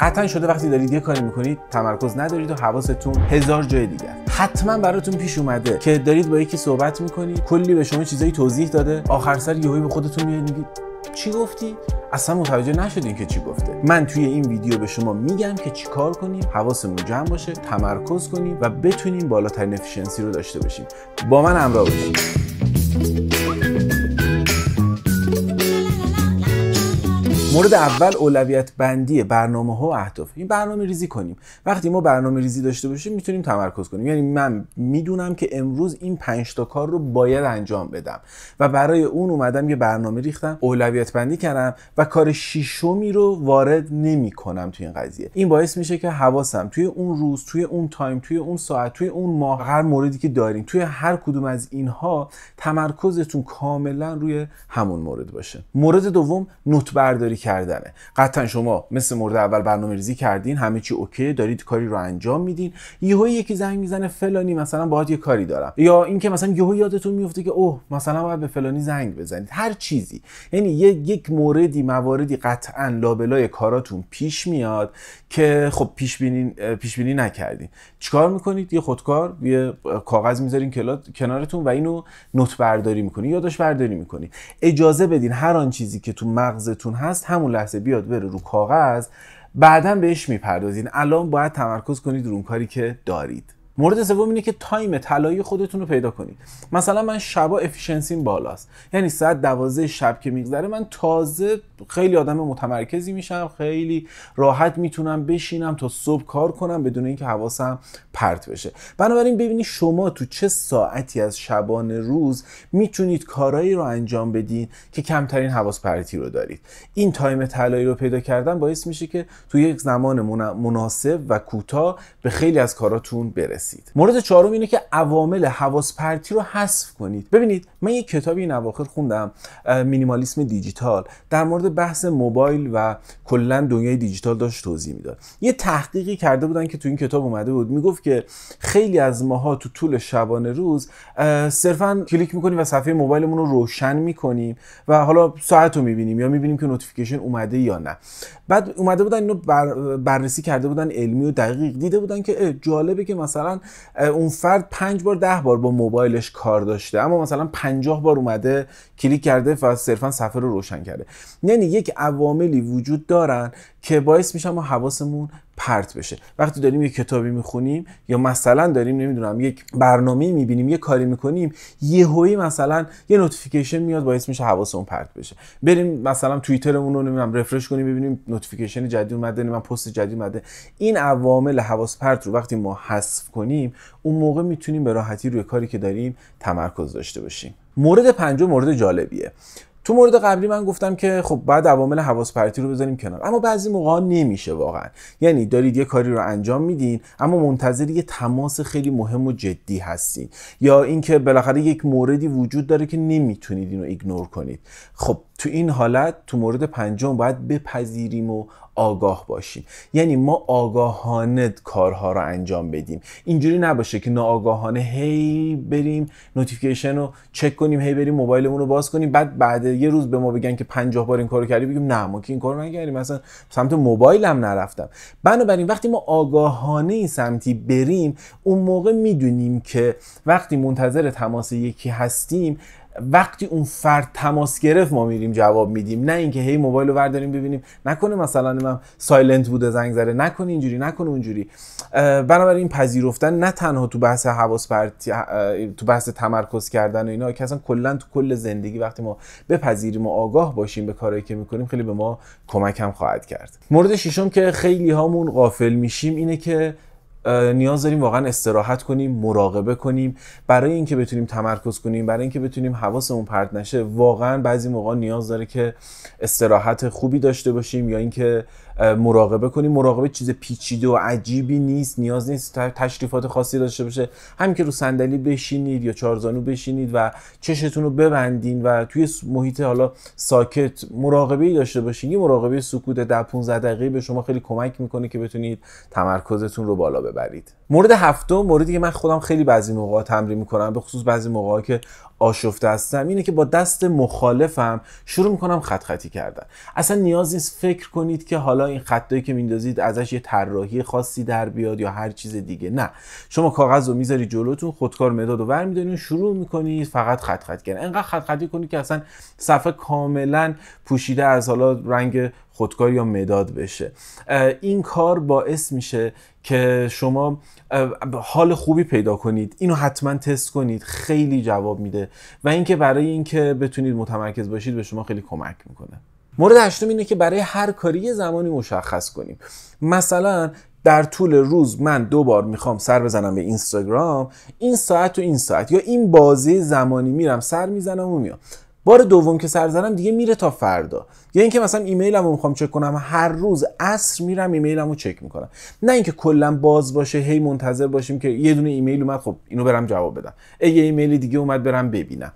قطعا شده وقتی دارید یه کاری میکنید تمرکز ندارید و حواستون هزار جای دیگه. حتما براتون پیش اومده که دارید با یکی صحبت میکنید کلی به شما چیزایی توضیح داده آخر سر یهویی به خودتون میاد میگید چی گفتی اصلا متوجه نشدین که چی گفته من توی این ویدیو به شما میگم که چیکار کنیم حواسمون جمع باشه تمرکز کنیم و بتونیم بالاترین افیشنسی رو داشته باشیم با من همراه باشید مورد اول اولویت بندی برنامه ها و اهداف این یعنی برنامه ریزی کنیم وقتی ما برنامه ریزی داشته باشیم میتونیم تمرکز کنیم یعنی من میدونم که امروز این پنج تا کار رو باید انجام بدم و برای اون اومدم یه برنامه ریختم اولویت بندی کردم و کار شیشومی رو وارد نمی کنم توی این قضیه این باعث میشه که حواسم توی اون روز توی اون تایم توی اون ساعت توی اون ماه هر موردی که داریم توی هر کدوم از اینها تمرکزتون کاملا روی همون مورد باشه مورد دوم نوت برداری کردنه قطعا شما مثل مورد اول برنامه ریزی کردین همه چی اوکی دارید کاری رو انجام میدین یهو یکی زنگ میزنه فلانی مثلا باهات یه کاری دارم یا اینکه مثلا یهو یادتون میفته که اوه مثلا باید به فلانی زنگ بزنید هر چیزی یعنی یک موردی مواردی قطعا لابلای کاراتون پیش میاد که خب پیش بینی پیش بینی نکردین چیکار میکنید یه خودکار یه کاغذ میذارین کنارتون و اینو نوت برداری میکنی یادداشت برداری میکنی اجازه بدین هر آن چیزی که تو مغزتون هست همون لحظه بیاد بره رو کاغذ بعدا بهش میپردازین الان باید تمرکز کنید رو اون کاری که دارید مورد سوم اینه که تایم طلایی خودتون رو پیدا کنید مثلا من شبا افیشنسیم بالاست یعنی ساعت دوازه شب که میگذره من تازه خیلی آدم متمرکزی میشم خیلی راحت میتونم بشینم تا صبح کار کنم بدون اینکه حواسم پرت بشه بنابراین ببینید شما تو چه ساعتی از شبان روز میتونید کارایی رو انجام بدین که کمترین حواس پرتی رو دارید این تایم طلایی رو پیدا کردن باعث میشه که تو یک زمان مناسب و کوتاه به خیلی از کاراتون برسید مورد چهارم اینه که عوامل حواس پرتی رو حذف کنید ببینید من یه کتابی این اواخر خوندم مینیمالیسم دیجیتال در مورد بحث موبایل و کلا دنیای دیجیتال داشت توضیح میداد یه تحقیقی کرده بودن که تو این کتاب اومده بود میگفت که خیلی از ماها تو طول شبانه روز صرفا کلیک میکنیم و صفحه موبایلمون رو روشن میکنیم و حالا ساعت رو میبینیم یا میبینیم که نوتیفیکیشن اومده یا نه بعد اومده بودن اینو بررسی کرده بودن علمی و دقیق دیده بودن که جالبه که مثلا اون فرد پنج بار ده بار با موبایلش کار داشته اما مثلا پنجاه بار اومده کلیک کرده و صرفا صفحه رو روشن کرده یعنی یک عواملی وجود دارن که باعث میشه ما حواسمون پرت بشه وقتی داریم یه کتابی میخونیم یا مثلا داریم نمیدونم یک برنامه میبینیم یه کاری میکنیم یهویی مثلا یه نوتیفیکیشن میاد باعث میشه حواسمون پرت بشه بریم مثلا توییترمون رو نمیدونم رفرش کنیم ببینیم نوتیفیکیشن جدید اومده من پست جدید اومده این عوامل حواس پرت رو وقتی ما حذف کنیم اون موقع میتونیم به راحتی روی کاری که داریم تمرکز داشته باشیم مورد پنجم مورد جالبیه تو مورد قبلی من گفتم که خب بعد عوامل حواس پرتی رو بذاریم کنار اما بعضی موقع نمیشه واقعا یعنی دارید یه کاری رو انجام میدین اما منتظر یه تماس خیلی مهم و جدی هستین یا اینکه بالاخره یک موردی وجود داره که نمیتونید اینو ایگنور کنید خب تو این حالت تو مورد پنجم باید بپذیریم و آگاه باشیم یعنی ما آگاهانه کارها رو انجام بدیم اینجوری نباشه که ناآگاهانه هی بریم نوتیفیکیشن رو چک کنیم هی بریم موبایلمون رو باز کنیم بعد بعد یه روز به ما بگن که پنجاه بار این کارو کردی بگیم نه ما که این کارو نکردیم مثلا سمت موبایلم نرفتم بنابراین وقتی ما آگاهانه این سمتی بریم اون موقع میدونیم که وقتی منتظر تماس یکی هستیم وقتی اون فرد تماس گرفت ما میریم جواب میدیم نه اینکه هی موبایل رو برداریم ببینیم نکنه مثلا من سایلنت بوده زنگ زده نکنه اینجوری نکنه اونجوری بنابراین پذیرفتن نه تنها تو بحث حواس پرتی تو بحث تمرکز کردن و اینا که اصلا کلا تو کل زندگی وقتی ما بپذیریم و آگاه باشیم به کارهایی که میکنیم خیلی به ما کمک هم خواهد کرد مورد ششم که خیلی هامون غافل میشیم اینه که نیاز داریم واقعا استراحت کنیم مراقبه کنیم برای اینکه بتونیم تمرکز کنیم برای اینکه بتونیم حواسمون پرت نشه واقعا بعضی موقع نیاز داره که استراحت خوبی داشته باشیم یا اینکه مراقبه کنیم مراقبه چیز پیچیده و عجیبی نیست نیاز نیست تشریفات خاصی داشته باشه همین که رو صندلی بشینید یا چارزانو بشینید و چشتون رو ببندین و توی محیط حالا ساکت مراقبه داشته باشین یه مراقبه سکوت 15 دقیقه به شما خیلی کمک میکنه که بتونید تمرکزتون رو بالا ببرید مورد هفتم موردی که من خودم خیلی بعضی موقع تمرین میکنم به خصوص بعضی موقع که آشفته هستم اینه که با دست مخالفم شروع میکنم خط خطی کردن اصلا نیاز نیست فکر کنید که حالا این خطایی که میندازید ازش یه طراحی خاصی در بیاد یا هر چیز دیگه نه شما کاغذ رو میذاری جلوتون خودکار مداد رو برمیدارید شروع میکنید فقط خط خط کردن انقدر خط خطی کنید که اصلا صفحه کاملا پوشیده از حالا رنگ خودکار یا مداد بشه این کار باعث میشه که شما حال خوبی پیدا کنید اینو حتما تست کنید خیلی جواب میده و اینکه برای اینکه بتونید متمرکز باشید به شما خیلی کمک میکنه مورد هشتم اینه که برای هر کاری یه زمانی مشخص کنیم مثلا در طول روز من دو بار میخوام سر بزنم به اینستاگرام این ساعت و این ساعت یا این بازی زمانی میرم سر میزنم و میام بار دوم که سر زدم دیگه میره تا فردا یا یعنی اینکه مثلا ایمیلمو میخوام چک کنم هر روز عصر میرم ایمیلمو چک میکنم نه اینکه کلا باز باشه هی منتظر باشیم که یه دونه ایمیل اومد خب اینو برم جواب بدم یه ایمیل دیگه اومد برم ببینم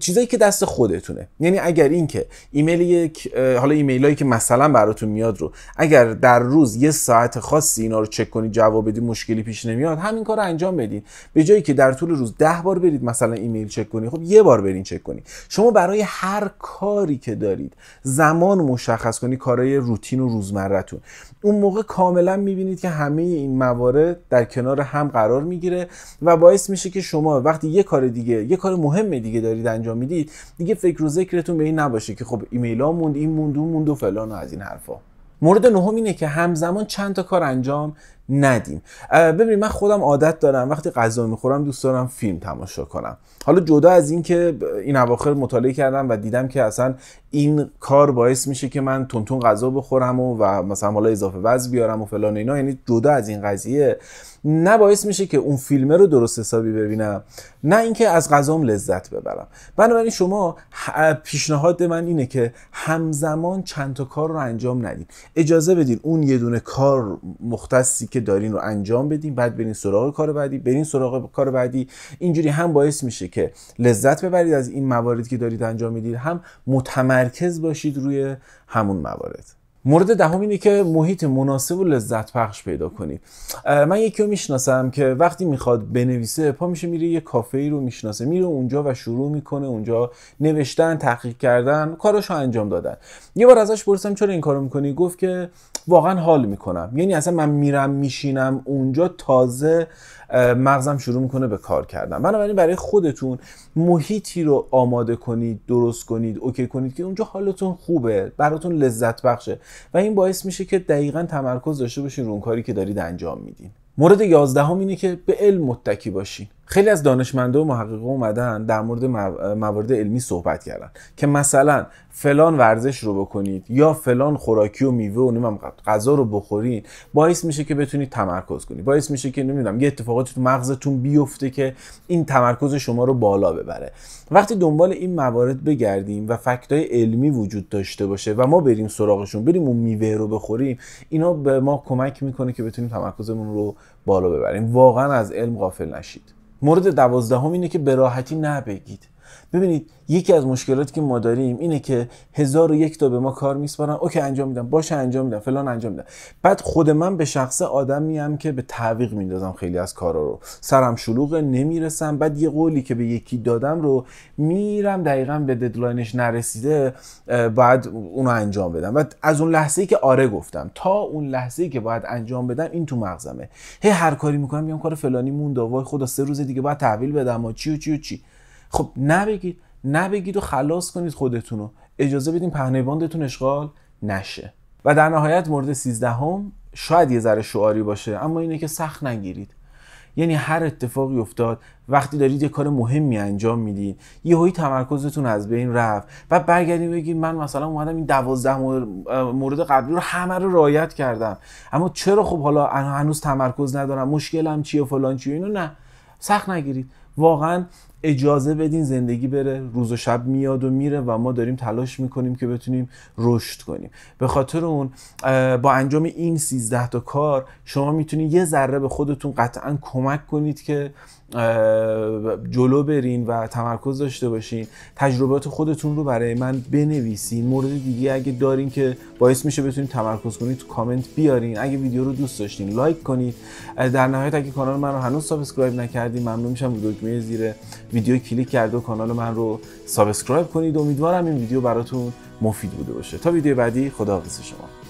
چیزایی که دست خودتونه یعنی اگر اینکه ایمیل یک حالا ایمیلایی که مثلا براتون میاد رو اگر در روز یه ساعت خاصی اینا رو چک کنید جواب بدید مشکلی پیش نمیاد همین کار انجام بدید به جایی که در طول روز ده بار برید مثلا ایمیل چک کنید خب یه بار برین چک کنید شما برای هر کاری که دارید زمان مشخص کنید کارهای روتین و روزمرتون اون موقع کاملا میبینید که همه این موارد در کنار هم قرار میگیره و باعث میشه که شما وقتی یه کار دیگه یه کار مهم دیگه دارید انجام میدید دیگه فکر و ذکرتون به این نباشه که خب ایمیل ها موند این موند اون موند و فلان و از این حرفا مورد نهم اینه که همزمان چند تا کار انجام ندیم ببینید من خودم عادت دارم وقتی غذا میخورم دوست دارم فیلم تماشا کنم حالا جدا از اینکه این اواخر مطالعه کردم و دیدم که اصلا این کار باعث میشه که من تونتون غذا بخورم و, و مثلا حالا اضافه وزن بیارم و فلان اینا یعنی جدا از این قضیه نه باعث میشه که اون فیلمه رو درست حسابی ببینم نه اینکه از غذام لذت ببرم بنابراین شما پیشنهاد من اینه که همزمان چند تا کار رو انجام ندید اجازه بدین اون یه دونه کار مختصی که دارین رو انجام بدین بعد برین سراغ کار بعدی برین سراغ کار بعدی اینجوری هم باعث میشه که لذت ببرید از این مواردی که دارید انجام میدید هم متمرکز باشید روی همون موارد مورد دهم اینه که محیط مناسب و لذت پخش پیدا کنید من یکی رو میشناسم که وقتی میخواد بنویسه پا میشه میره یه کافه ای رو میشناسه میره اونجا و شروع میکنه اونجا نوشتن تحقیق کردن کاراش رو انجام دادن یه بار ازش پرسیدم چرا این کارو میکنی گفت که واقعا حال میکنم یعنی اصلا من میرم میشینم اونجا تازه مغزم شروع میکنه به کار کردن بنابراین برای خودتون محیطی رو آماده کنید درست کنید اوکی کنید که اونجا حالتون خوبه براتون لذت بخشه و این باعث میشه که دقیقا تمرکز داشته باشین رو کاری که دارید انجام میدین مورد یازدهم اینه که به علم متکی باشین خیلی از دانشمنده و محققه اومدن در مورد موارد علمی صحبت کردن که مثلا فلان ورزش رو بکنید یا فلان خوراکی و میوه و نمیم غذا رو بخورید باعث میشه که بتونید تمرکز کنید باعث میشه که نمیدونم یه اتفاقاتی تو مغزتون بیفته که این تمرکز شما رو بالا ببره وقتی دنبال این موارد بگردیم و فکتای علمی وجود داشته باشه و ما بریم سراغشون بریم اون میوه رو بخوریم اینا به ما کمک میکنه که بتونیم تمرکزمون رو بالا ببریم واقعا از علم غافل نشید مورد دوازدهم اینه که به راحتی نبگید ببینید یکی از مشکلاتی که ما داریم اینه که هزار و یک تا به ما کار میسپارن اوکی انجام میدم باشه انجام میدم فلان انجام میدم بعد خود من به شخص آدم میم که به تعویق میندازم خیلی از کارا رو سرم شلوغه نمیرسم بعد یه قولی که به یکی دادم رو میرم دقیقا به ددلاینش نرسیده بعد اونو انجام بدم بعد از اون لحظه ای که آره گفتم تا اون لحظه ای که باید انجام بدم این تو مغزمه هی هر کاری میکنم میام کار فلانی مونده وای خدا سه روز دیگه باید تحویل بدم و چی و چی و چی خب نبگید نبگید و خلاص کنید خودتونو اجازه بدین پهنه باندتون اشغال نشه و در نهایت مورد 13 هم شاید یه ذره شعاری باشه اما اینه که سخت نگیرید یعنی هر اتفاقی افتاد وقتی دارید یه کار مهمی انجام میدید یهویی تمرکزتون از بین رفت و برگردید بگید من مثلا اومدم این دوازده مورد قبلی رو همه رو رایت کردم اما چرا خب حالا هنوز تمرکز ندارم مشکلم چیه فلان چیه اینو نه سخت نگیرید واقعا اجازه بدین زندگی بره روز و شب میاد و میره و ما داریم تلاش میکنیم که بتونیم رشد کنیم به خاطر اون با انجام این 13 تا کار شما میتونید یه ذره به خودتون قطعا کمک کنید که جلو برین و تمرکز داشته باشین تجربات خودتون رو برای من بنویسین مورد دیگه اگه دارین که باعث میشه بتونید تمرکز کنید تو کامنت بیارین اگه ویدیو رو دوست داشتین لایک کنید در نهایت اگه کانال من رو هنوز سابسکرایب نکردین ممنون میشم دکمه زیر ویدیو کلیک کرده و کانال من رو سابسکرایب کنید امیدوارم این ویدیو براتون مفید بوده باشه تا ویدیو بعدی خداحافظ شما